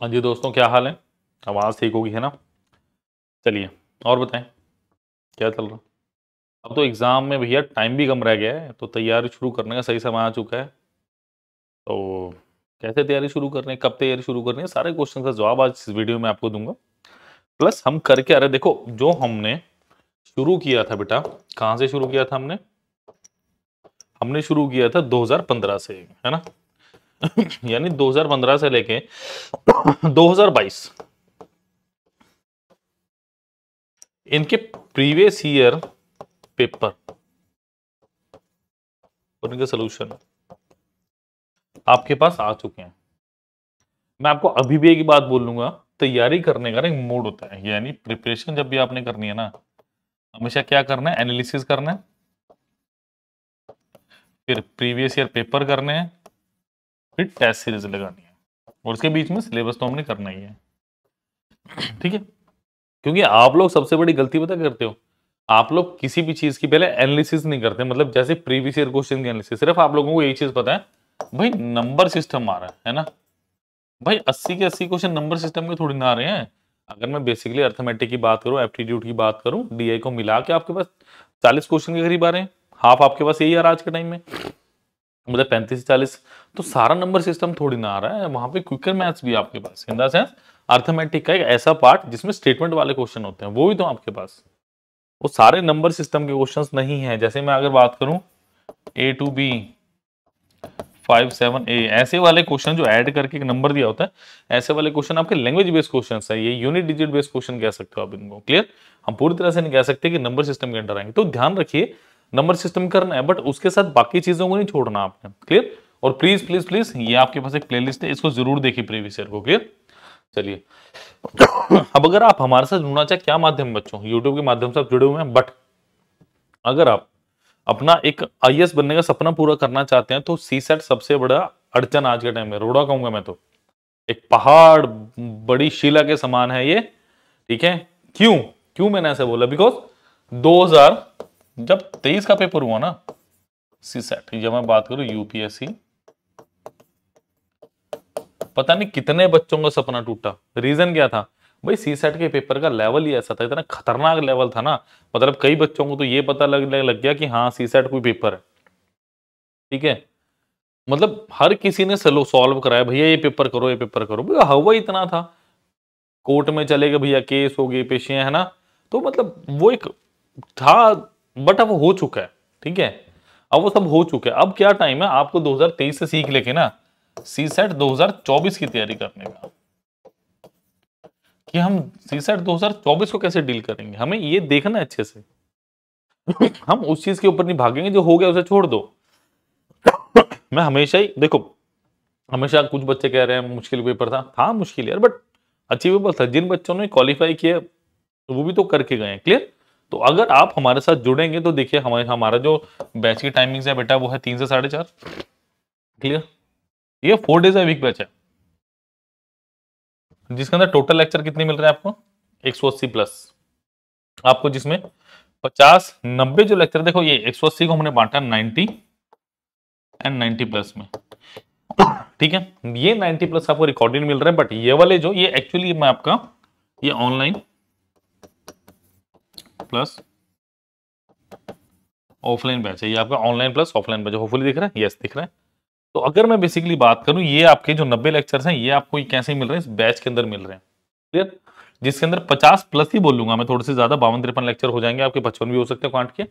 हाँ जी दोस्तों क्या हाल है आवाज़ ठीक होगी है ना चलिए और बताएं क्या चल रहा अब तो एग्ज़ाम में भैया टाइम भी कम रह गया है तो तैयारी शुरू करने का सही समय आ चुका है तो कैसे तैयारी शुरू करनी है कब तैयारी शुरू करनी है सारे क्वेश्चन का जवाब आज इस वीडियो में आपको दूंगा प्लस हम करके आ रहे देखो जो हमने शुरू किया था बेटा कहाँ से शुरू किया था हमने हमने शुरू किया था 2015 से है ना यानी 2015 से लेके 2022 इनके प्रीवियस ईयर पेपर और इनके सोल्यूशन आपके पास आ चुके हैं मैं आपको अभी भी एक बात बोल लूंगा तैयारी करने का एक मोड होता है यानी प्रिपरेशन जब भी आपने करनी है ना हमेशा क्या करना है एनालिसिस करना है फिर प्रीवियस ईयर पेपर करने हैं फिर टेस्ट सीरीज लगानी है और उसके बीच में सिलेबस तो हमने करना ही है ठीक है क्योंकि आप लोग सबसे बड़ी गलती पता करते हो आप लोग किसी भी चीज की पहले एनालिसिस नहीं करते मतलब जैसे प्रीवियस ईयर क्वेश्चन की एनालिसिस सिर्फ आप लोगों को एक चीज पता है भाई नंबर सिस्टम आ रहा है है ना भाई अस्सी के अस्सी क्वेश्चन नंबर सिस्टम के थोड़ी ना आ रहे हैं अगर मैं बेसिकली अर्थमेटिक की बात करूं एप्टीट्यूड की बात करूं डीआई को मिला के आपके पास चालीस क्वेश्चन के करीब आ रहे हैं हाफ आपके पास यही आ रहा आज के टाइम में मतलब पैंतीस से चालीस तो सारा नंबर सिस्टम थोड़ी ना आ रहा है वहां पे क्विकर मैथ्स भी आपके पास इन द सेंस अर्थमेटिक का एक ऐसा पार्ट जिसमें स्टेटमेंट वाले क्वेश्चन होते हैं वो भी तो आपके पास वो सारे नंबर सिस्टम के क्वेश्चन नहीं है जैसे मैं अगर बात करूं A two B five seven A ऐसे वाले क्वेश्चन जो ऐड करके एक नंबर दिया होता है ऐसे वाले क्वेश्चन आपके लैंग्वेज बेस्ड क्वेश्चन है ये यूनिट डिजिट बेस्ड क्वेश्चन कह सकते हो आप इनको क्लियर हम पूरी तरह से नहीं कह सकते कि नंबर सिस्टम के अंडर आएंगे तो ध्यान रखिए नंबर सिस्टम करना है बट उसके साथ बाकी चीजों को नहीं छोड़ना आपने क्लियर और प्लीज प्लीज प्लीज ये आपके पास एक प्लेलिस्ट है इसको जरूर देखिए प्रीवियस ईयर को क्लियर चलिए अब अगर आप हमारे साथ जुड़ना चाहे क्या माध्यम बच्चों यूट्यूब के माध्यम से आप जुड़े हुए हैं बट अगर आप अपना एक आई बनने का सपना पूरा करना चाहते हैं तो सी सेट e सबसे बड़ा अड़चन आज के टाइम में रोड़ा कहूंगा मैं तो एक पहाड़ बड़ी शिला के समान है ये ठीक है क्यों क्यों मैंने ऐसे बोला बिकॉज जब तेईस का पेपर हुआ ना सी सेट जब मैं बात करू यूपीएससी पता नहीं कितने बच्चों का सपना टूटा रीजन क्या था भाई सी सेट के पेपर का लेवल ही ऐसा था इतना खतरनाक लेवल था ना मतलब कई बच्चों को तो ये पता लग लग गया कि हाँ सी सेट कोई पेपर है ठीक है मतलब हर किसी ने सलो सॉल्व कराया भैया ये पेपर करो ये पेपर करो भैया हवा इतना था कोर्ट में चले गए भैया केस हो गए पेशे है ना तो मतलब वो एक था बट अब हो चुका है ठीक है अब वो सब हो चुका है अब क्या टाइम है आपको 2023 से सीख लेके ना सी सेट दो की तैयारी करने का कि हम सी सेट दो को कैसे डील करेंगे हमें ये देखना है अच्छे से हम उस चीज के ऊपर नहीं भागेंगे जो हो गया उसे छोड़ दो मैं हमेशा ही देखो हमेशा कुछ बच्चे कह रहे हैं मुश्किल पेपर था हाँ मुश्किल यार बट अचीवेबल था जिन बच्चों ने क्वालिफाई किया वो भी तो करके गए क्लियर तो अगर आप हमारे साथ जुड़ेंगे तो देखिए हमारे हमारा जो बैच की टाइमिंग है बेटा वो है तीन से साढ़े चार क्लियर ये फोर डेज वीक बैच है जिसके अंदर टोटल लेक्चर कितने मिल रहे हैं आपको एक सौ अस्सी प्लस आपको जिसमें पचास नब्बे जो लेक्चर देखो ये एक सौ अस्सी को हमने बांटा नाइनटी एंड नाइनटी प्लस में ठीक है ये 90 प्लस आपको रिकॉर्डिंग मिल रहा है बट ये वाले जो ये एक्चुअली मैं आपका ये ऑनलाइन प्लस ऑफलाइन बैच है ये आपका online plus offline batch hopefully दिख रहा है यस दिख रहा है तो अगर मैं बेसिकली बात करूं ये आपके जो 90 लेक्चर्स हैं ये आपको कैसे मिल रहे हैं इस बैच के अंदर मिल रहे हैं क्लियर जिसके अंदर 50 प्लस ही बोलूंगा मैं थोड़े से ज्यादा बावन तिरपन लेक्चर हो जाएंगे आपके पचपन भी हो सकते हैं क्वांट के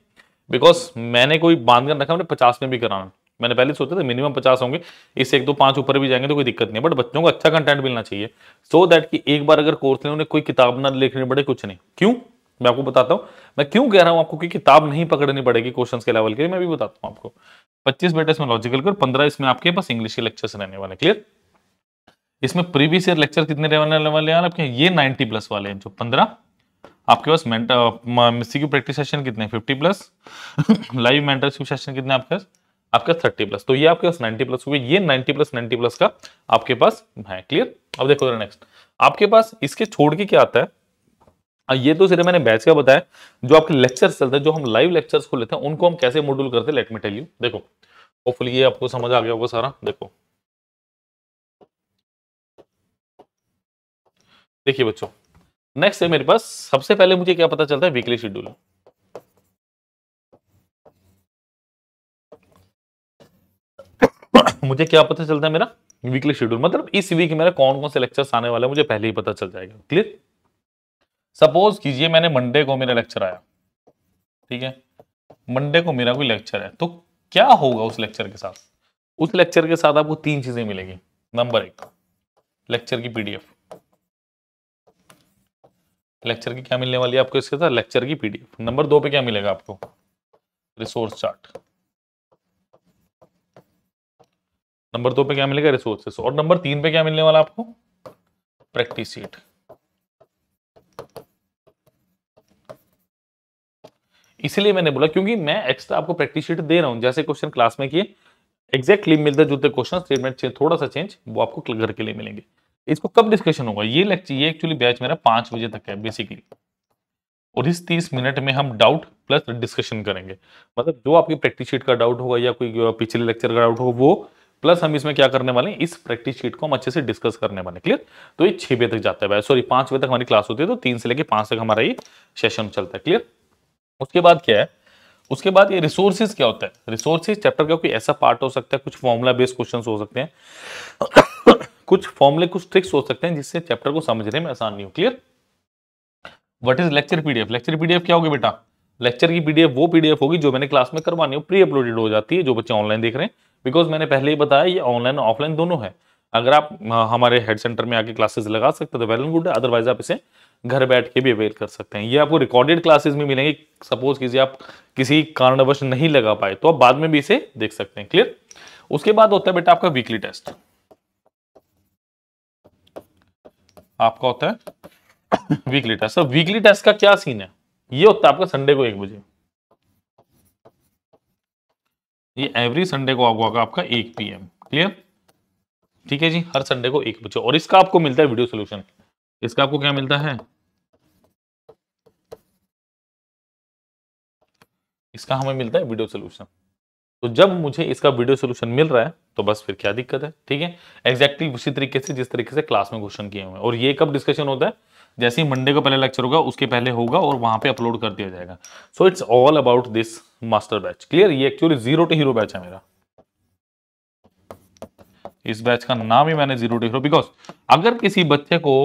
बिकॉज मैंने कोई बांध कर रखा मैंने पचास में भी कराना मैंने पहले सोचा था मिनिमम पचास होंगे इससे एक दो पांच ऊपर भी जाएंगे तो कोई दिक्कत नहीं बट बच्चों को अच्छा कंटेंट मिलना चाहिए सो so दैट कि एक बार अगर कोर्स लें उन्हें कोई किताब ना लिखनी पड़े कुछ नहीं क्यों मैं आपको बताता हूँ मैं क्यों कह रहा हूँ आपको कि किताब नहीं पकड़नी पड़ेगी क्वेश्चन के लेवल के लिए मैं भी बताता हूँ आपको पच्चीस बेटा इसमें लॉजिकल कर पंद्रह इसमें आपके पास इंग्लिश के लेक्चर्स रहने वाले क्लियर इसमें प्रीवियस ईयर लेक्चर कितने रहने वाले हैं आपके ये नाइनटी प्लस वाले हैं जो पंद्रह आपके पास मिस्सी प्रैक्टिस सेशन कितने fifty plus live mentorship session कितने आपके पास आपके पास थर्टी प्लस तो ये आपके पास नाइनटी प्लस हुए ये नाइनटी प्लस नाइनटी प्लस का आपके पास है क्लियर अब देखो नेक्स्ट आपके पास इसके छोड़ के क्या आता है हाँ, ये तो सिर्फ मैंने बैच का बताया जो आपके लेक्चर्स चलते हैं जो हम लाइव लेक्चर्स को लेते हैं उनको हम कैसे मॉड्यूल करते हैं लेट मी टेल यू देखो होपफुल ये आपको समझ आ गया होगा सारा देखो देखिए बच्चों नेक्स्ट है मेरे पास सबसे पहले मुझे क्या पता चलता है वीकली शेड्यूल मुझे क्या पता चलता है मेरा वीकली शेड्यूल मतलब इस वीक मेरा कौन कौन से लेक्चर्स आने वाले हैं मुझे पहले ही पता चल जाएगा क्लियर सपोज कीजिए मैंने मंडे को मेरा लेक्चर आया ठीक है मंडे को मेरा कोई लेक्चर है तो क्या होगा उस लेक्चर के साथ उस लेक्चर के साथ आपको तीन चीजें मिलेगी नंबर एक लेक्चर की पीडीएफ लेक्चर की क्या मिलने वाली है आपको इसके साथ लेक्चर की पीडीएफ नंबर दो पे क्या मिलेगा आपको रिसोर्स चार्ट नंबर दो पे क्या मिलेगा रिसोर्सेस और नंबर तीन पे क्या मिलने वाला आपको प्रैक्टिस सीट इसलिए मैंने बोला क्योंकि मैं एक्स्ट्रा आपको प्रैक्टिस शीट दे रहा हूँ जैसे क्वेश्चन क्लास में किए एग्जैक्टली मिलते जुलते क्वेश्चन स्टेटमेंट चेंज थोड़ा सा चेंज वो आपको घर के लिए मिलेंगे इसको कब डिस्कशन होगा ये लेक्चर ये एक्चुअली बैच मेरा पांच बजे तक है बेसिकली और इस तीस मिनट में हम डाउट प्लस डिस्कशन करेंगे मतलब जो आपकी प्रैक्टिस शीट का डाउट होगा या कोई पिछले लेक्चर का डाउट होगा वो प्लस हम इसमें क्या करने वाले इस प्रैक्टिस शीट को हम अच्छे से डिस्कस करने वाले क्लियर तो ये छह बजे तक जाता है सॉरी पांच बजे तक हमारी क्लास होती है तो तीन से लेकर पांच तक हमारा ये सेशन चलता है क्लियर उसके बाद क्या है उसके बाद ये रिसोर्सेज क्या होता है रिसोर्सेज चैप्टर का कोई ऐसा पार्ट हो सकता है कुछ फॉर्मुला बेस्ड क्वेश्चन हो सकते हैं कुछ फॉर्मुले कुछ ट्रिक्स हो सकते हैं जिससे चैप्टर को समझने में आसान नहीं हो clear what is lecture PDF lecture PDF क्या होगी बेटा लेक्चर की पीडीएफ वो पीडीएफ होगी जो मैंने क्लास में करवानी हो प्री अपलोडेड हो जाती है जो बच्चे ऑनलाइन देख रहे हैं बिकॉज मैंने पहले ही बताया ये ऑनलाइन और ऑफलाइन दोनों है अगर आप हमारे हेड सेंटर में आके क्लासेस लगा सकते तो वेल एंड गुड अदरवाइज आप इसे घर बैठ के भी अवेल कर सकते हैं ये आपको रिकॉर्डेड क्लासेस में मिलेंगे सपोज कीजिए आप किसी कारणवश नहीं लगा पाए तो आप बाद में भी इसे देख सकते हैं क्लियर उसके बाद होता है बेटा आपका वीकली टेस्ट आपका होता है weekly test sir weekly test का क्या सीन है ये होता है आपका संडे को एक बजे ये एवरी संडे को होगा आपका एक पीएम क्लियर ठीक है जी हर संडे को एक बच्चे और इसका आपको मिलता है वीडियो सोल्यूशन इसका आपको क्या मिलता है इसका हमें मिलता है वीडियो सोल्यूशन तो जब मुझे इसका वीडियो सोल्यूशन मिल रहा है तो बस फिर क्या दिक्कत है ठीक है एग्जैक्टली उसी तरीके से जिस तरीके से क्लास में क्वेश्चन किए हुए और ये कब डिस्कशन होता है जैसे ही मंडे को पहले लेक्चर होगा उसके पहले होगा और वहां पे अपलोड कर दिया जाएगा so it's all about this master batch clear ये actually zero to hero batch है मेरा इस बैच का नाम ही मैंने जीरो लिख बिकॉज अगर किसी बच्चे को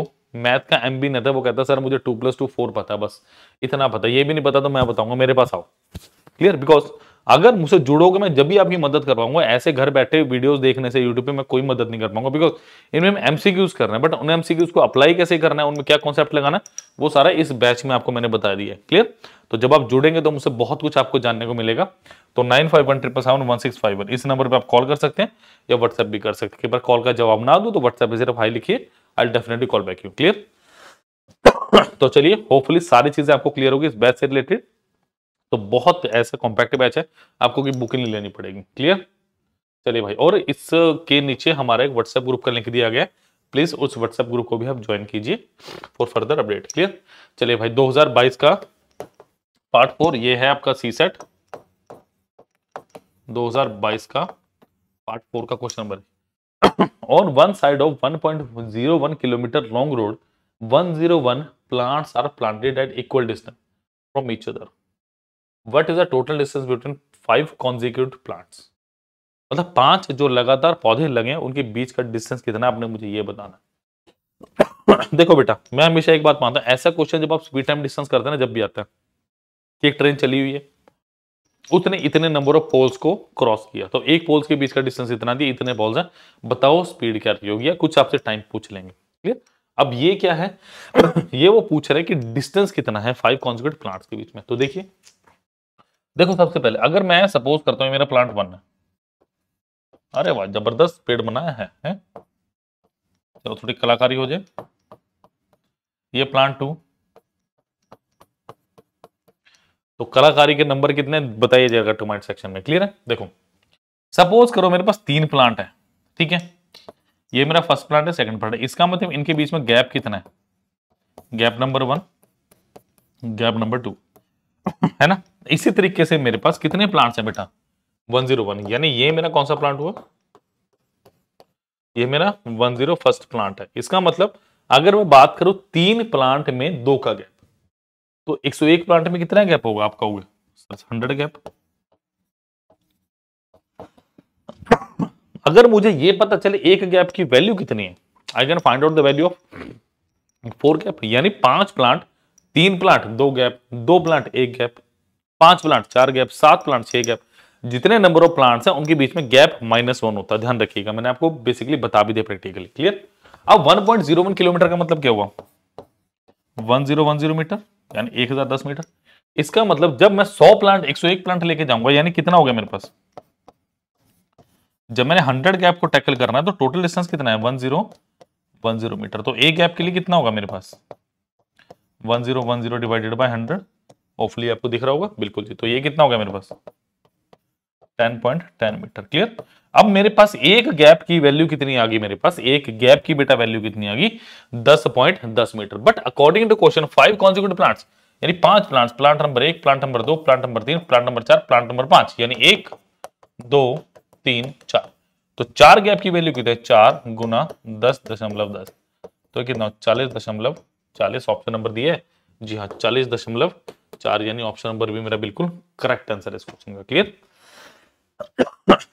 मैथ का एम बी नहीं था वो कहता सर मुझे टू प्लस टू फोर पता बस इतना पता ये भी नहीं पता तो मैं बताऊंगा मेरे पास आओ क्लियर बिकॉज अगर मुझसे जुड़ोगे मैं जब भी आपकी मदद कर पाऊंगा ऐसे घर बैठे वीडियोस देखने से यूट्यूब पे मैं कोई मदद नहीं कर पाऊंगा बिकॉज इनमें एमसीक्यूज रहे हैं बट उन एमसीक्यूज को अप्लाई कैसे करना है उनमें क्या कॉन्सेप्ट लगाना वो सारा इस बैच में आपको मैंने बता दिया है क्लियर तो जब आप जुड़ेंगे तो मुझसे बहुत कुछ आपको जानने को मिलेगा तो nine five one triple seven one six five one इस नंबर पर आप कॉल कर सकते हैं या व्हाट्सएप भी कर सकते हैं कई बार कॉल का जवाब ना दूँ तो व्हाट्सएप पर सिर्फ हाई लिखिए I definitely call back you clear तो चलिए होपफुली सारी चीज़ें आपको क्लियर होगी इस बैच से रिलेटेड तो बहुत ऐसा कॉम्पैक्ट बैच है आपको कि बुकिंग लेनी पड़ेगी क्लियर चलिए भाई और इसके नीचे हमारा एक व्हाट्सएप ग्रुप का लिंक दिया गया है प्लीज़ उस व्हाट्सएप ग्रुप को भी आप ज्वाइन कीजिए फॉर फर्दर अपडेट क्लियर चलिए भाई 2022 का पार्ट फोर ये है आपका सी सेट 2022 का पार्ट फोर का question number on one side of 1.01 kilometre long road 101 plants are planted at equal distance from each other what is the total distance between five consecutive plants मतलब पांच जो लगातार पौधे लगे हैं उनके बीच का डिस्टेंस कितना आपने मुझे ये बताना देखो बेटा मैं हमेशा एक बात मानता हूँ ऐसा क्वेश्चन जब आप स्पीड टाइम डिस्टेंस करते हैं ना जब भी आता है कि एक ट्रेन चली हुई है उतने इतने नंबर ऑफ पोल्स को क्रॉस किया तो एक पोल्स के बीच का डिस्टेंस इतना दिया इतने पोल्स हैं बताओ स्पीड क्या रही होगी कुछ आपसे टाइम पूछ लेंगे क्लियर अब ये क्या है ये वो पूछ रहे हैं कि डिस्टेंस कितना है फाइव कॉन्सिक्यूट प्लांट्स के बीच में तो देखिए देखो सबसे पहले अगर मैं सपोज करता हूं मेरा प्लांट वन है अरे वाह जबरदस्त पेड़ बनाया है, है? चलो थोड़ी कलाकारी हो जाए ये प्लांट टू तो कलाकारी के नंबर कितने बताइए जाएगा टोमेट सेक्शन में क्लियर है देखो सपोज करो मेरे पास तीन प्लांट है ठीक है ये मेरा फर्स्ट प्लांट है सेकंड प्लांट है इसका मतलब इनके बीच में गैप कितना है gap number one gap number two है ना इसी तरीके से मेरे पास कितने प्लांट्स हैं बेटा वन जीरो वन यानी ये मेरा कौन सा प्लांट हुआ ये मेरा वन जीरो फर्स्ट प्लांट है इसका मतलब अगर मैं बात करूं तीन प्लांट में दो का गैप तो 101 प्लांट में कितना गैप होगा आप कहोगे हंड्रेड गैप अगर मुझे ये पता चले एक गैप की वैल्यू कितनी है I can find out the value of four gap यानी पांच प्लांट तीन प्लांट दो गैप दो प्लांट एक गैप पांच प्लांट चार गैप सात प्लांट छह गैप जितने नंबर ऑफ प्लांट्स हैं उनके बीच में गैप माइनस वन होता है ध्यान रखिएगा मैंने आपको बेसिकली बता भी दिया प्रैक्टिकली क्लियर अब 1.01 किलोमीटर का मतलब क्या हुआ 1010 मीटर यानी 1010 मीटर इसका मतलब जब मैं 100 प्लांट 101 प्लांट लेके जाऊंगा यानी कितना हो गया मेरे पास जब मैंने 100 गैप को टैकल करना है तो टोटल डिस्टेंस कितना है 1010 मीटर तो एक गैप के लिए कितना होगा मेरे पास 1010 डिवाइडेड बाय 100 ऑफली आपको दिख रहा होगा बिल्कुल जी तो ये कितना होगा मेरे पास 10.10 मीटर क्लियर अब मेरे पास एक गैप की वैल्यू कितनी आ गई मेरे पास एक गैप की बेटा वैल्यू कितनी आ गई 10.10 metre but according to question five consecutive plants यानी पांच प्लांट्स प्लांट नंबर एक प्लांट नंबर दो प्लांट नंबर तीन प्लांट नंबर चार प्लांट नंबर पांच यानी एक दो तीन चार तो चार गैप की वैल्यू कितनी चार गुना दस दशमलव दस तो कितना चालीस दशमलव चालीस ऑप्शन नंबर दिए जी हाँ चालीस दशमलव चार यानी ऑप्शन नंबर भी मेरा बिल्कुल करेक्ट आंसर है इस क्वेश्चन का क्लियर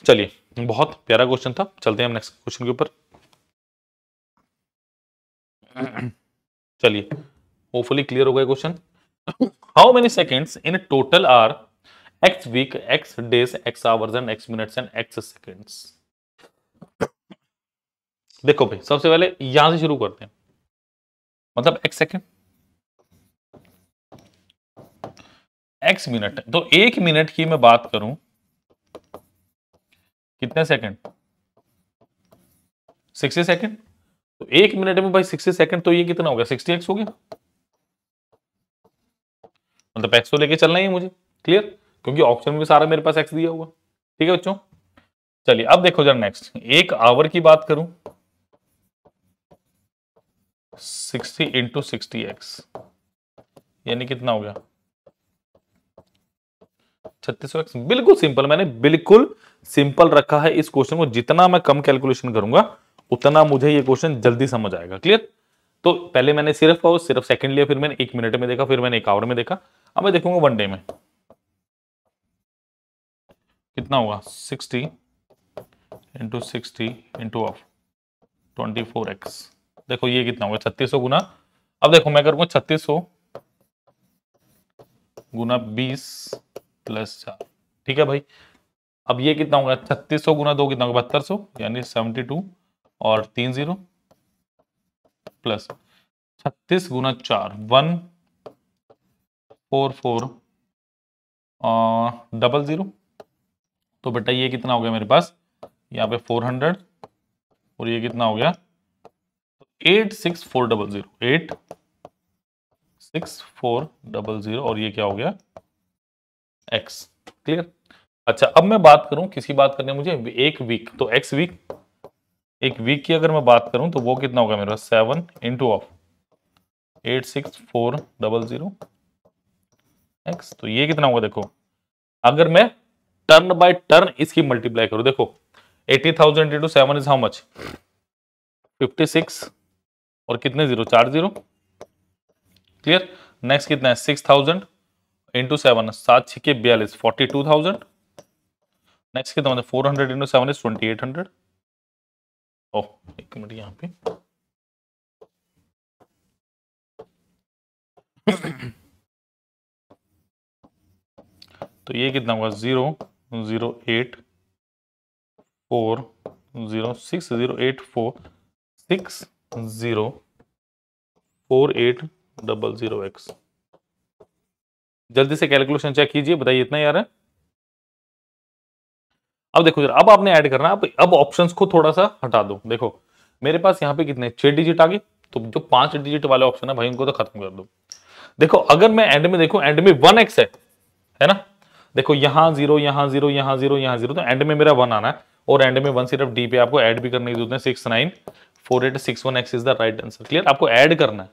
चलिए बहुत प्यारा क्वेश्चन था चलते हैं हम नेक्स्ट क्वेश्चन के ऊपर चलिए होपफुली क्लियर हो गया question how many seconds in total are x weeks x days x hours and x minutes and x seconds देखो भाई सबसे पहले यहां से शुरू करते हैं मतलब एक्स सेकेंड एक्स मिनट तो एक मिनट की मैं बात करूं कितने सेकंड सिक्सटी सेकंड तो एक मिनट में भाई सिक्सटी सेकंड तो ये कितना हो गया एक्स हो गया मतलब एक्स तो लेके चलना ही है मुझे क्लियर क्योंकि ऑप्शन में सारा मेरे पास एक्स दिया हुआ ठीक है बच्चों चलिए अब देखो जरा नेक्स्ट एक आवर की बात करूं सिक्सटी इंटू सिक्सटी एक्स यानी कितना हो गया छत्तीस बिल्कुल सिंपल मैंने बिल्कुल सिंपल रखा है इस क्वेश्चन को जितना मैं कम कैलकुलेशन करूंगा उतना मुझे ये क्वेश्चन जल्दी समझ आएगा क्लियर तो पहले मैंने सिर्फ और सिर्फ सेकंड लिया फिर मैंने एक मिनट में देखा फिर मैंने एक आवर में देखा अब मैं देखूंगा वन डे में कितना होगा sixty into sixty into of twenty four x देखो ये कितना होगा छत्तीस सौ गुना अब देखो मैं करूंगा छत्तीस सौ गुना बीस प्लस चार ठीक है भाई अब ये कितना होगा छत्तीस सौ गुना दो कितना होगा बहत्तर सौ यानी सेवेंटी टू और तीन जीरो प्लस छत्तीस गुना चार one four four double zero तो बेटा ये कितना हो गया मेरे पास यहाँ पे फोर हंड्रेड और ये कितना हो गया eight six four double zero eight six four double zero और ये क्या हो गया एक्स क्लियर अच्छा अब मैं बात करूं किसकी बात करनी है मुझे एक वीक तो एक्स वीक एक वीक की अगर मैं बात करूं तो वो कितना होगा मेरा seven into of eight six four double zero x तो ये कितना होगा देखो अगर मैं टर्न बाय टर्न इसकी मल्टीप्लाई करूं देखो eighty thousand into seven is how much fifty six और कितने जीरो चार जीरो क्लियर नेक्स्ट कितना है सिक्स थाउजेंड इंटू सेवन सात छिके बयालीस फोर्टी टू थाउजेंड नेक्स्ट कितना मतलब four hundred into seven is twenty eight hundred oh एक मिनट यहाँ पे तो ये कितना होगा zero zero eight four zero six zero eight four six zero four eight double zero x जल्दी से कैलकुलेशन चेक कीजिए बताइए इतना यार है अब देखो जरा अब आपने ऐड करना अब अब ऑप्शंस को थोड़ा सा हटा दो देखो मेरे पास यहाँ पे कितने छह डिजिट आ गए तो जो पांच डिजिट वाले ऑप्शन है भाई उनको तो खत्म कर दो देखो अगर मैं एंड में देखू एंड में वन एक्स है है ना देखो यहाँ जीरो यहाँ जीरो यहाँ जीरो यहाँ जीरो तो एंड में मेरा वन आना है और एंड में वन सिर्फ डी पे आपको ऐड भी करने की जरूरत है six nine four eight six one x is the right answer clear आपको ऐड करना है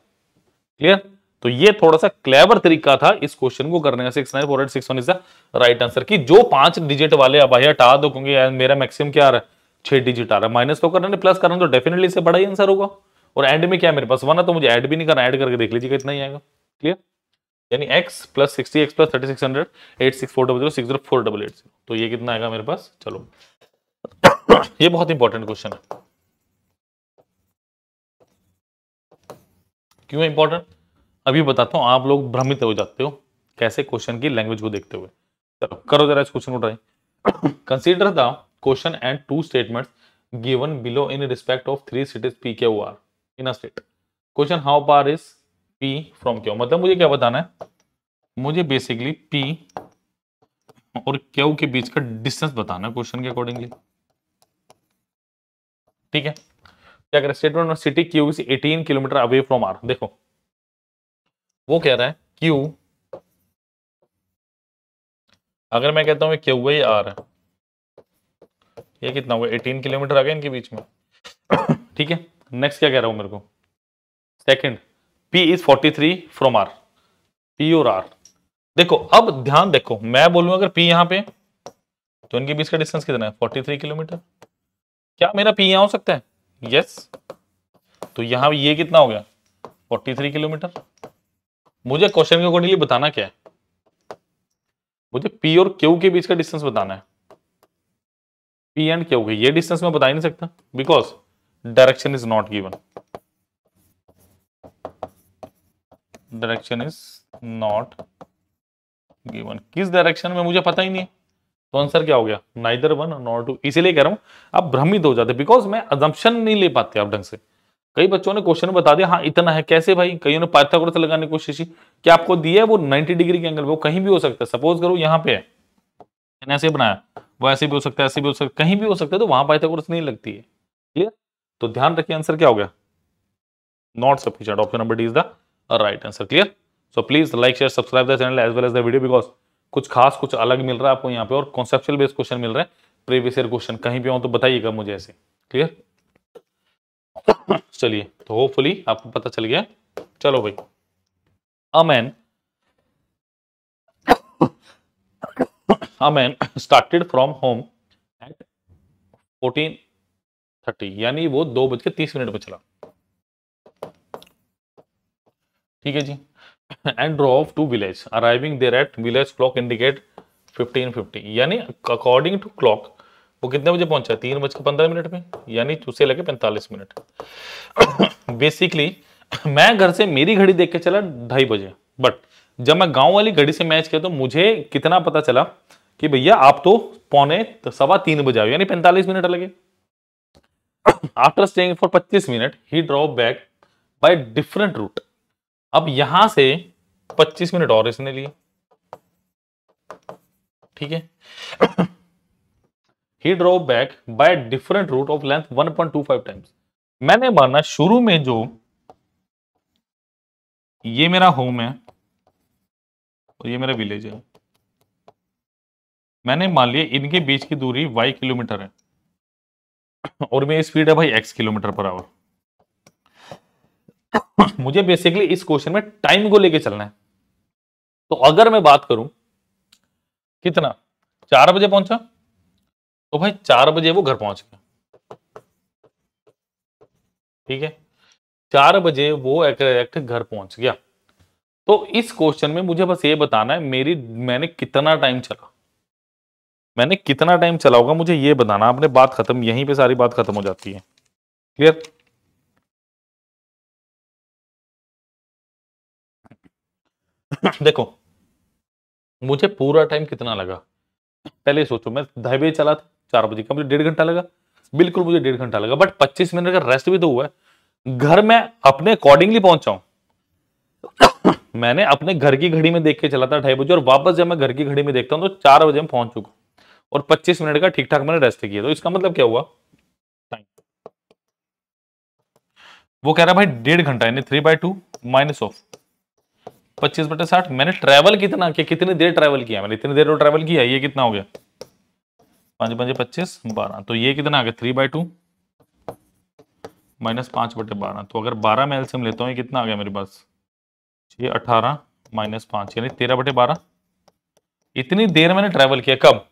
क्लियर तो ये थोड़ा सा क्लेवर तरीका था इस क्वेश्चन को करने का six nine four eight six one is the right answer की जो पांच डिजिट वाले अब भाई हटा दो क्योंकि मेरा मैक्सिमम क्या आ रहा है छह डिजिट आ रहा है माइनस तो करना नहीं प्लस करना तो डेफिनेटली इससे बड़ा ही आंसर होगा और एंड में क्या मेरे पास वन है तो मुझे ऐड भी नहीं करना ऐड करके देख लीजिएगा इतना ही आएगा क्लियर यानी x plus sixty x plus thirty six hundred eight six four double zero six zero four double eight zero तो ये कितना आएगा मेरे पास चलो ये बहुत इंपॉर्टेंट क्वेश्चन है क्यों इंपॉर्टेंट अभी बताता हूँ आप लोग भ्रमित हो जाते हो कैसे क्वेश्चन की लैंग्वेज को देखते हुए चलो करो जरा इस क्वेश्चन को try consider the question and two statement given below in respect of three cities P K R in state question how far is P from Q मतलब मुझे क्या बताना है मुझे बेसिकली पी और क्यू के बीच का डिस्टेंस बताना है क्वेश्चन के अकॉर्डिंगली ठीक है क्या करें statement city Q is 18 kilometre away from R देखो वो कह रहा है क्यू अगर मैं कहता हूं क्यू वही आर ये कितना हुआ 18 किलोमीटर आ गया इनके बीच में ठीक है नेक्स्ट क्या कह रहा हूं मेरे को second P is 43 from R P और आर देखो अब ध्यान देखो मैं बोलूँ अगर पी यहां पे तो इनके बीच का डिस्टेंस कितना है 43 किलोमीटर क्या मेरा पी यहां हो सकता है यस yes. तो यहां ये कितना हो गया 43 किलोमीटर मुझे क्वेश्चन के अकॉर्डिंगली बताना क्या है मुझे पी और क्यू के बीच का डिस्टेंस बताना है पी एंड क्यू के ये डिस्टेंस मैं बता ही नहीं सकता because direction is not given direction is not given किस डायरेक्शन में मुझे पता ही नहीं तो आंसर क्या हो गया नाइदर वन नॉट टू इसीलिए कह रहा हूं आप भ्रमित हो जाते बिकॉज मैं अजम्पन नहीं ले पाते आप ढंग से कई बच्चों ने क्वेश्चन बता दिया हाँ इतना है कैसे भाई कईयों ने पाइथागोरस लगाने की कोशिश की क्या आपको दिया है वो 90 डिग्री के एंगल वो कहीं भी हो सकता है सपोज करो यहाँ पे है ऐसे बनाया वो ऐसे भी हो सकता है ऐसे भी हो सकता है कहीं भी हो सकता है तो वहां पाइथागोरस नहीं लगती है क्लियर तो ध्यान रखिए आंसर क्या हो गया not sufficient option number D is the right answer clear so please like share subscribe the channel as well as the video because कुछ खास कुछ अलग मिल रहा है आपको यहाँ पे और कॉन्सेप्चुअल बेस्ड क्वेश्चन मिल रहे हैं प्रीवियस ईयर क्वेश्चन कहीं भी हो तो बताइएगा मुझे ऐसे क्लियर चलिए तो होपफुली आपको पता चल गया चलो भाई a man a man started from home at fourteen thirty यानी वो दो बज के तीस मिनट पर चला ठीक है जी and drove to village arriving there at village clock indicate fifteen fifty यानी अकॉर्डिंग टू क्लॉक वो कितने बजे पहुंचा तीन बजकर पंद्रह मिनट में यानी उसे लगे पैंतालीस मिनट बेसिकली मैं घर से मेरी घड़ी देख के चला ढाई बजे बट जब मैं गांव वाली घड़ी से मैच किया तो मुझे कितना पता चला कि भैया आप तो पौने तो सवा तीन बजे आओ यानी पैंतालीस मिनट लगे आफ्टर स्टेइंग फॉर पच्चीस minute he drop back by different route अब यहां से पच्चीस मिनट और इसने लिए ठीक है he draw back by different route of length 1.25 times मैंने माना शुरू में जो ये मेरा होम है और ये मेरा विलेज है मैंने मान लिया इनके बीच की दूरी y किलोमीटर है और मेरी स्पीड है भाई x किलोमीटर पर आवर मुझे बेसिकली इस क्वेश्चन में टाइम को लेके चलना है तो अगर मैं बात करूं कितना चार बजे पहुंचा तो भाई चार बजे वो घर पहुंच गया ठीक है चार बजे वो एक्ट घर पहुंच गया तो इस क्वेश्चन में मुझे बस ये बताना है मेरी मैंने कितना टाइम चला मैंने कितना टाइम चला होगा मुझे ये बताना आपने बात खत्म यहीं पे सारी बात खत्म हो जाती है क्लियर देखो मुझे पूरा टाइम कितना लगा पहले सोचो मैं ढाई बजे चला था चार बजे का मुझे डेढ़ घंटा लगा बिल्कुल मुझे डेढ़ घंटा लगा बट पच्चीस मिनट का रेस्ट भी तो हुआ है घर में अपने अकॉर्डिंगली पहुंचाऊ मैंने अपने घर की घड़ी में देख के चला था ढाई बजे और वापस जब मैं घर की घड़ी में देखता हूँ तो चार बजे में पहुंच चुका और 25 मिनट का ठीक ठाक मैंने रेस्ट किया तो इसका मतलब क्या हुआ वो कह रहा है भाई डेढ़ घंटा यानी three by two minus of पच्चीस बटे साठ मैंने ट्रैवल कितना किया कितनी देर ट्रैवल किया मैंने इतनी देर ट्रैवल तो किया ये कितना हो गया पाँच पंजे पच्चीस बारह तो ये कितना आ गया थ्री बाई टू माइनस पांच बटे बारह तो अगर बारह में एल्सियम लेता हूँ कितना आ गया मेरे पास छह अठारह माइनस पांच यानी तेरह बटे बारह इतनी देर मैंने ट्रेवल किया कब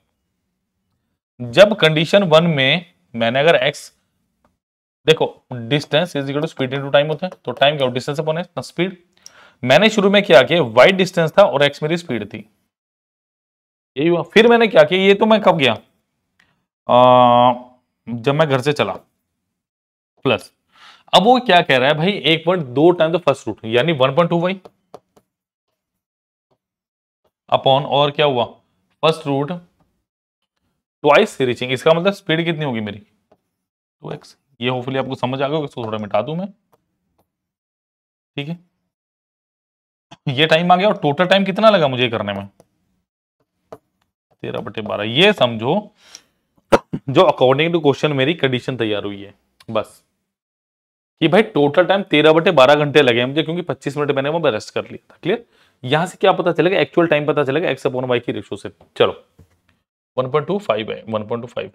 जब कंडीशन वन में मैंने अगर एक्स देखो distance is equal to speed into time होता है तो टाइम क्या डिस्टेंस अपॉन एक्स स्पीड मैंने शुरू में क्या किया वाइड डिस्टेंस था और एक्स मेरी स्पीड थी यही हुआ फिर मैंने क्या किया ये तो मैं कब गया जब मैं घर से चला प्लस अब वो क्या कह रहा है भाई एक पॉइंट दो टाइम तो फर्स्ट रूट यानी one point two y upon और क्या हुआ फर्स्ट रूट ट्वाइस रीचिंग इसका मतलब स्पीड कितनी होगी मेरी टू एक्स ये होपफुली आपको समझ आ गया इसको थोड़ा मिटा दू मैं ठीक है ये टाइम आ गया और टोटल टाइम कितना लगा मुझे करने में तेरह बटे बारह ये समझो जो अकॉर्डिंग टू क्वेश्चन मेरी कंडीशन तैयार हुई है बस कि भाई टोटल टाइम तेरह बटे बारह घंटे लगे मुझे क्योंकि पच्चीस मिनट मैंने वहां रेस्ट कर लिया था क्लियर यहां से क्या पता चलेगा एक्चुअल टाइम पता चलेगा एक्स अपॉन वाई की रेशो से चलो 1.25 है 1.25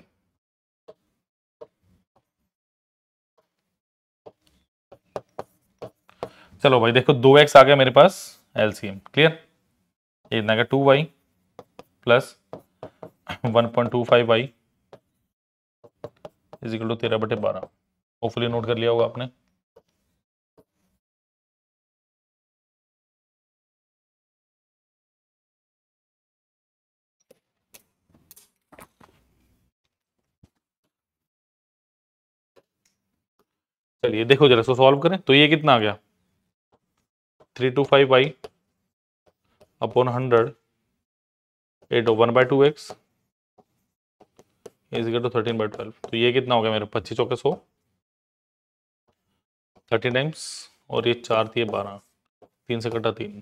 चलो भाई देखो दो एक्स आ गया मेरे पास एलसीएम क्लियर ये इतना two y plus one point two five y equal to तेरह बटे बारह होपफुली नोट कर लिया होगा आपने चलिए देखो जरा इसको सॉल्व करें तो ये कितना आ गया three two five y upon hundred eight one by two x is equal to thirteen by twelve तो ये कितना हो गया मेरा पच्चीस चौके सौ थर्टी टाइम्स और ये चार थी बारह तीन से कटा तीन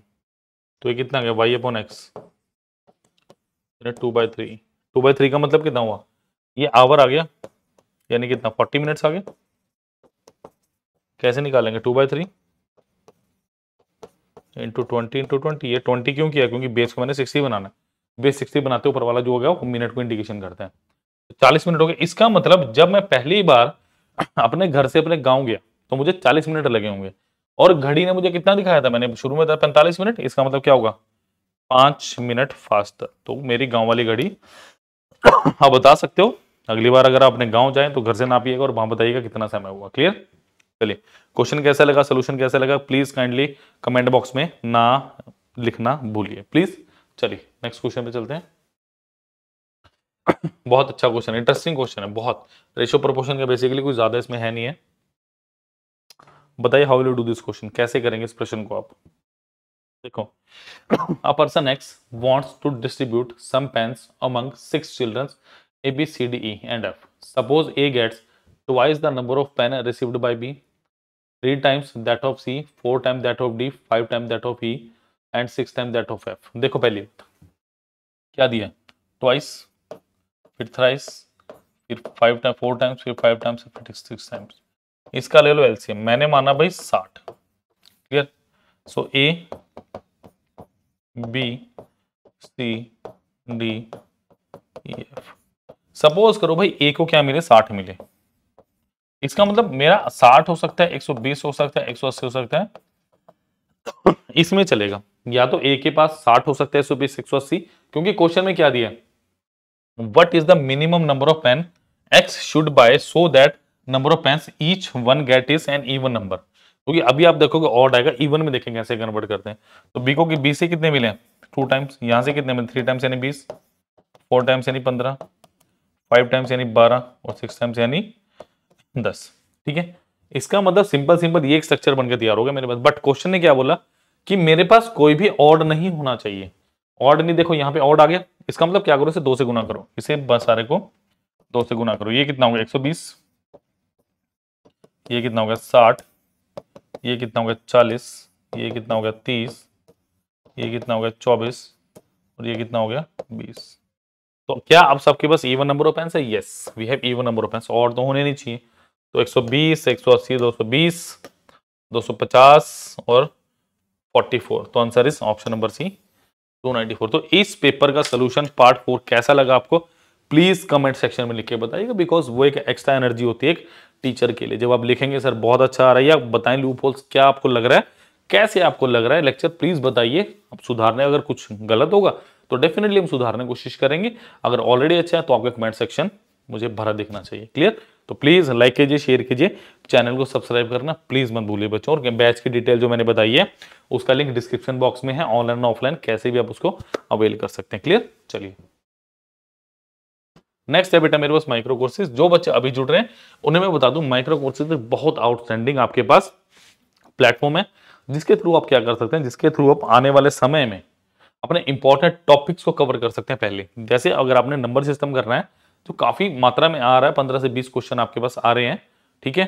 तो ये कितना गया y upon x two by three two by three का मतलब कितना हुआ ये आवर आ गया यानी कितना फोर्टी मिनट्स आ गए कैसे निकालेंगे two by three into twenty into twenty ये ट्वेंटी क्यों किया क्योंकि बेस को मैंने सिक्सटी बनाना है बेस सिक्सटी बनाते ऊपर वाला जो हो गया वो मिनट को इंडिकेशन करते हैं चालीस मिनट हो गए इसका मतलब जब मैं पहली बार अपने घर से अपने गाँव गया तो मुझे चालीस मिनट लगे होंगे और घड़ी ने मुझे कितना दिखाया था मैंने शुरू में था पैंतालीस मिनट इसका मतलब क्या होगा पांच मिनट फास्ट तो मेरी गांव वाली घड़ी आप बता सकते हो अगली बार अगर आप अपने गांव जाएं तो घर से ना पिएगा और वहां बताइएगा कितना समय हुआ क्लियर चलिए क्वेश्चन कैसा लगा सोल्यूशन कैसा लगा प्लीज काइंडली कमेंट बॉक्स में ना लिखना भूलिए प्लीज चलिए नेक्स्ट क्वेश्चन पे चलते हैं बहुत अच्छा क्वेश्चन है इंटरेस्टिंग क्वेश्चन है बहुत रेशो प्रोपोर्शन का बेसिकली कुछ ज़्यादा इसमें है नहीं है बताइए how will you do this question कैसे करेंगे इस प्रश्न को आप देखो a person x wants to distribute some pens among six childrens A B C D E and F suppose A gets twice the number of pen received by B three times that of C four times that of D five times that of E and six times that of F देखो पहले क्या दिया? Twice फिर thrice फिर five time four times फिर five times फिर six times इसका ले लो एलसीएम मैंने माना भाई साठ clear so A B C D F suppose करो भाई ए को क्या मिले साठ मिले इसका मतलब मेरा साठ हो सकता है एक सौ बीस हो सकता है एक सौ अस्सी हो सकता है इसमें चलेगा या तो ए के पास साठ हो सकता है एक सौ बीस एक सौ अस्सी क्योंकि क्वेश्चन में क्या दिया है what is the minimum number of pen x should buy so that number of pens each one get is an even number क्योंकि तो अभी आप देखोगे ऑड आएगा इवन में देखेंगे ऐसे कन्वर्ट करते हैं तो बी को कि बी से कितने मिले टू टाइम्स यहाँ से कितने मिले थ्री टाइम्स यानी बीस फोर टाइम्स यानी पंद्रह फाइव टाइम्स यानी बारह और सिक्स टाइम्स यानी दस ठीक है इसका मतलब सिंपल सिंपल ये एक स्ट्रक्चर बनकर तैयार हो गया मेरे पास बट क्वेश्चन ने क्या बोला कि मेरे पास कोई भी ऑर्ड नहीं होना चाहिए ऑड नहीं देखो यहाँ पे ऑड आ गया इसका मतलब क्या करो इसे दो से गुना करो इसे बस सारे को दो से गुना करो ये कितना होगा 120 ये कितना होगा 60 ये कितना होगा 40 ये कितना होगा 30 ये कितना होगा 24 और ये कितना हो गया 20 तो क्या अब सबके पास इवन नंबर ऑफ पेंस है yes we have even number of pens और तो होने नहीं चाहिए तो 120 180 220 250 और 44 तो answer is option number C 294 तो इस पेपर का सोल्यूशन पार्ट फोर कैसा लगा आपको प्लीज कमेंट सेक्शन में लिख के बताइएगा बिकॉज वो एक एक्स्ट्रा एनर्जी होती है एक टीचर के लिए जब आप लिखेंगे सर बहुत अच्छा आ रहा है या बताएं लूप होल्स क्या आपको लग रहा है कैसे आपको लग रहा है लेक्चर प्लीज बताइए आप सुधारने अगर कुछ गलत होगा तो डेफिनेटली हम सुधारने की कोशिश करेंगे अगर ऑलरेडी अच्छा है तो आपका कमेंट सेक्शन मुझे भरा दिखना चाहिए क्लियर तो प्लीज़ लाइक कीजिए शेयर कीजिए चैनल को सब्सक्राइब करना प्लीज़ मत भूलिए बच्चों और बैच की डिटेल जो मैंने बताई है उसका लिंक डिस्क्रिप्शन बॉक्स में है ऑनलाइन ऑफलाइन कैसे भी आप उसको अवेल कर सकते हैं क्लियर चलिए नेक्स्ट है बेटा मेरे पास माइक्रो कोर्सेज जो बच्चे अभी जुड़ रहे हैं उन्हें मैं बता दू माइक्रो कोर्सेज बहुत आउटस्टैंडिंग आपके पास प्लेटफॉर्म है जिसके थ्रू आप क्या कर सकते हैं जिसके थ्रू आप आने वाले समय में अपने इंपॉर्टेंट टॉपिक्स को कवर कर सकते हैं पहले जैसे अगर आपने नंबर सिस्टम करना है जो तो काफ़ी मात्रा में आ रहा है पंद्रह से बीस क्वेश्चन आपके पास आ रहे हैं ठीक है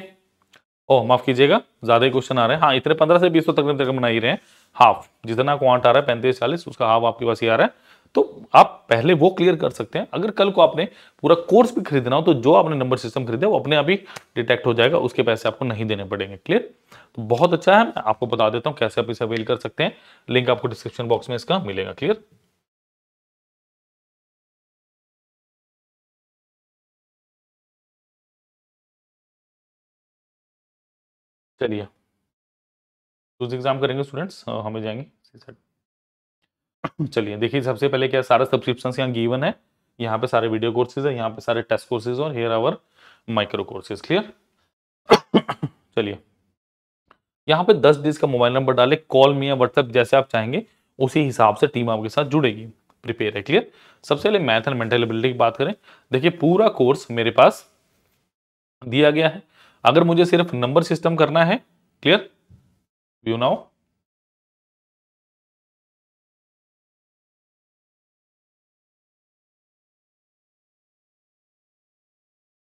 ओ माफ कीजिएगा ज़्यादा ही क्वेश्चन आ रहे हैं हाँ इतने पंद्रह से बीस तो तक तक बना ही रहे हैं हाफ जितना क्वांट आ रहा है पैंतीस चालीस उसका हाफ आपके पास ही आ रहा है तो आप पहले वो क्लियर कर सकते हैं अगर कल को आपने पूरा कोर्स भी खरीदना हो तो जो आपने नंबर सिस्टम खरीदा वो अपने आप ही डिटेक्ट हो जाएगा उसके पैसे आपको नहीं देने पड़ेंगे क्लियर तो बहुत अच्छा है मैं आपको बता देता हूँ कैसे आप इसे अवेल कर सकते हैं लिंक आपको डिस्क्रिप्शन बॉक्स में इसका मिलेगा क्लियर चलिए दूसरे एग्जाम करेंगे स्टूडेंट्स हमें जाएंगे चलिए देखिए सबसे पहले क्या सारा सब्सक्रिप्शन यहाँ गिवन है यहाँ पे सारे वीडियो कोर्सेज है यहाँ पे सारे टेस्ट कोर्सेज और here our micro courses clear चलिए यहाँ पे दस डिज का मोबाइल नंबर डाले कॉल मी या व्हाट्सएप जैसे आप चाहेंगे उसी हिसाब से टीम आपके साथ जुड़ेगी प्रिपेयर है क्लियर सबसे पहले मैथ एंड मेंटल एबिलिटी की बात करें देखिए पूरा कोर्स मेरे पास दिया गया है अगर मुझे सिर्फ नंबर सिस्टम करना है क्लियर व्यू नाउ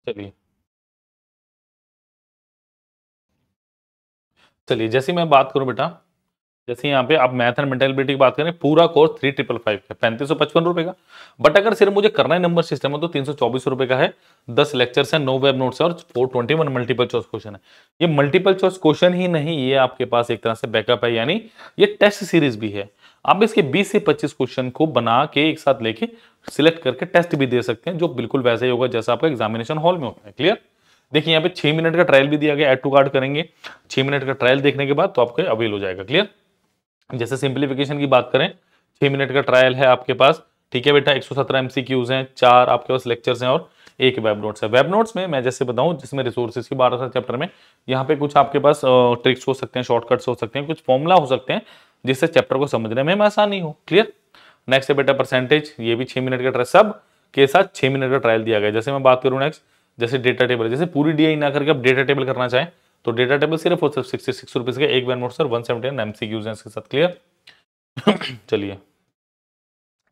चलिए चलिए जैसे मैं बात करूं बेटा जैसे यहाँ पे आप मैथ एंड मेंटेलिबिलिटी की बात करें पूरा कोर्स थ्री ट्रिपल फाइव का पैंतीस सौ पचपन रुपए का बट अगर सिर्फ मुझे करना है नंबर सिस्टम है तो तीन सौ चौबीस रुपए का है दस लेक्चर्स हैं नौ वेब नोट्स है और four twenty one multiple choice question है ये मल्टीपल चॉइस क्वेश्चन ही नहीं ये आपके पास एक तरह से बैकअप है यानी ये टेस्ट सीरीज भी है आप इसके बीस से पच्चीस क्वेश्चन को बना के एक साथ लेके सिलेक्ट करके टेस्ट भी दे सकते हैं जो बिल्कुल वैसा ही होगा जैसा आपका एग्जामिनेशन हॉल में होता है क्लियर देखिए यहाँ पे छह मिनट का ट्रायल भी दिया गया एड टू कार्ड करेंगे छह मिनट का ट्रायल देखने के बाद तो आपको अवेल हो जाएगा क्लियर जैसे सिंप्लीफिकेशन की बात करें छह मिनट का ट्रायल है आपके पास ठीक है बेटा 117 क्यूज हैं चार आपके पास लेक्चर्स हैं और एक वेब नोट्स है वेब नोट्स में मैं जैसे बताऊं जिसमें रिसोर्सेज की बारह चैप्टर में यहाँ पे कुछ आपके पास ट्रिक्स हो सकते हैं शॉर्टकट्स हो सकते हैं कुछ फॉर्मुला हो सकते हैं जिससे चैप्टर को समझने में आसानी हो क्लियर नेक्स्ट है बेटा परसेंटेज ये भी छह मिनट का ट्रायल सब के साथ छह मिनट का ट्रायल दिया गया जैसे मैं बात करूँ नेक्स्ट जैसे डेटा टेबल जैसे पूरी डी ना करके आप डेटा टेबल करना चाहें तो डेटा टेबल सिर्फ और सिर्फ सिक्सटी सिक्स रुपीज़ का एक बैन note sir one seventy nine M C Qs इसके साथ क्लियर चलिए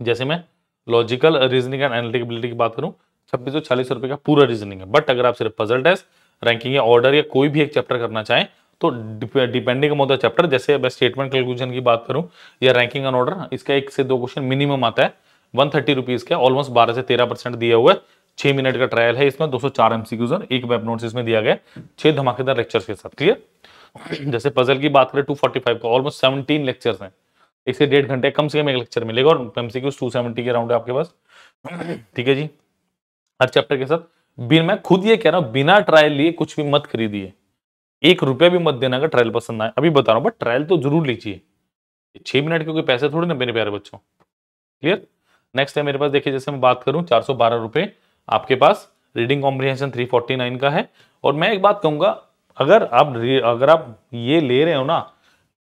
जैसे मैं लॉजिकल रीजनिंग एंड एनालिटिकबिलिटी की बात करूँ छब्बीस सौ चालीस रुपये का पूरा रीजनिंग है बट अगर आप सिर्फ पजल टेस्ट रैंकिंग या ऑर्डर या कोई भी एक चैप्टर करना चाहें तो डिपेंडिंग ऑन द चैप्टर जैसे मैं स्टेटमेंट कैलकुलेशन की बात करूं या रैंकिंग एंड ऑर्डर इसका एक से दो क्वेश्चन मिनिमम आता है वन थर्टी रुपीज़ का ऑलमोस्ट बारह से तेरह परसेंट दिया हुआ है छह मिनट का ट्रायल है इसमें 204 एमसीक्यूज और एक वेब नोट इसमें दिया गया छह धमाकेदार लेक्चर्स के साथ क्लियर जैसे पजल की बात करें 245 का ऑलमोस्ट 17 लेक्चर्स हैं एक से डेढ़ घंटे कम से कम एक लेक्चर मिलेगा और एमसीक्यूज सेवेंटी के अराउंड है आपके पास ठीक है जी हर चैप्टर के साथ बिन मैं खुद ये कह रहा हूँ बिना ट्रायल लिए कुछ भी मत खरीदिए एक रुपया भी मत देना अगर ट्रायल पसंद आए अभी बता रहा हूँ बट ट्रायल तो जरूर लीजिए छह मिनट क्योंकि पैसे थोड़े ना मेरे प्यारे बच्चों क्लियर नेक्स्ट है मेरे पास देखिए जैसे मैं बात करूं चार सौ बारह रुपये आपके पास रीडिंग फोर्टी 349 का है और मैं एक बात कहूँगा अगर आप अगर आप ये ले रहे हो ना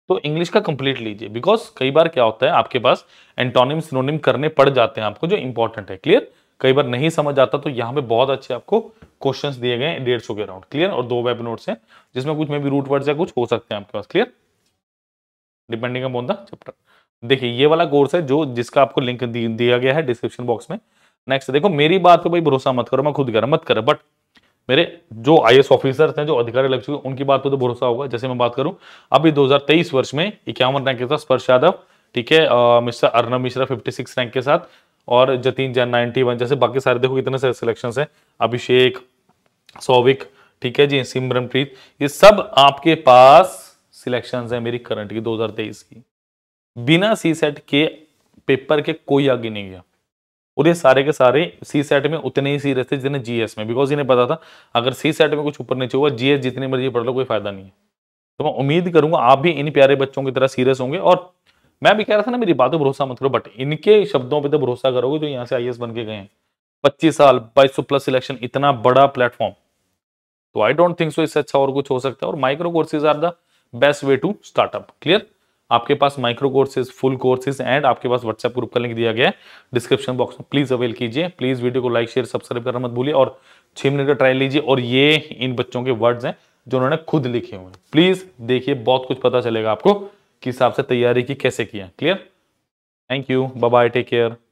तो इंग्लिश का कंप्लीट लीजिए बिकॉज कई बार क्या होता है आपके पास एंटोनिम सिनोनिम करने पड़ जाते हैं आपको जो इंपॉर्टेंट है क्लियर कई बार नहीं समझ आता तो यहाँ पे बहुत अच्छे आपको क्वेश्चंस दिए गए हैं डेढ़ सौ के राउंड क्लियर और दो वेब नोट्स हैं जिसमें कुछ में भी रूट वर्ड्स या कुछ हो सकते हैं आपके पास clear depending on the chapter देखिए ये वाला कोर्स है जो जिसका आपको लिंक दिया गया है डिस्क्रिप्शन बॉक्स में नेक्स्ट देखो मेरी बात पे भाई भरोसा मत करो मैं खुद कर मत कर बट मेरे जो आई ऑफिसर्स हैं जो अधिकारी लग चुके हैं उनकी बात पे तो भरोसा होगा जैसे मैं बात करूं अभी 2023 वर्ष में इक्यावन रैंक के साथ स्पर्श यादव ठीक है मिस्टर अर्नब मिश्रा 56 रैंक के साथ और जतीन जैन नाइनटी जैसे बाकी सारे देखो कितने सारे सिलेक्शन है अभिषेक सौविक ठीक है जी सिमरनप्रीत ये सब आपके पास सिलेक्शन है मेरी करंट की दो की बिना सी सेट के पेपर के कोई आगे नहीं गया और ये सारे के सारे सी सेट में उतने ही सीरियस थे जितने जीएस में बिकॉज इन्हें पता था अगर सी सेट में कुछ ऊपर नीचे हुआ जीएस जितनी मर्जी पढ़ लो कोई फायदा नहीं है तो मैं उम्मीद करूंगा आप भी इन प्यारे बच्चों की तरह सीरियस होंगे और मैं भी कह रहा था ना मेरी बात पर भरोसा मत करो बट इनके शब्दों पर तो भरोसा करोगे जो यहाँ से आई बन के गए हैं पच्चीस साल बाईस प्लस सिलेक्शन इतना बड़ा प्लेटफॉर्म तो आई डोंट थिंक सो इससे अच्छा और कुछ हो सकता है और micro courses are the best way to startup clear आपके पास micro courses full courses and आपके पास व्हाट्सएप ग्रुप का लिंक दिया गया है डिस्क्रिप्शन बॉक्स में प्लीज अवेल कीजिए प्लीज वीडियो को लाइक शेयर सब्सक्राइब करना मत भूलिए और छह मिनट का ट्रायल लीजिए और ये इन बच्चों के वर्ड्स हैं जो उन्होंने खुद लिखे हुए हैं प्लीज देखिए बहुत कुछ पता चलेगा आपको किस हिसाब से तैयारी की कैसे किया clear thank you bye take care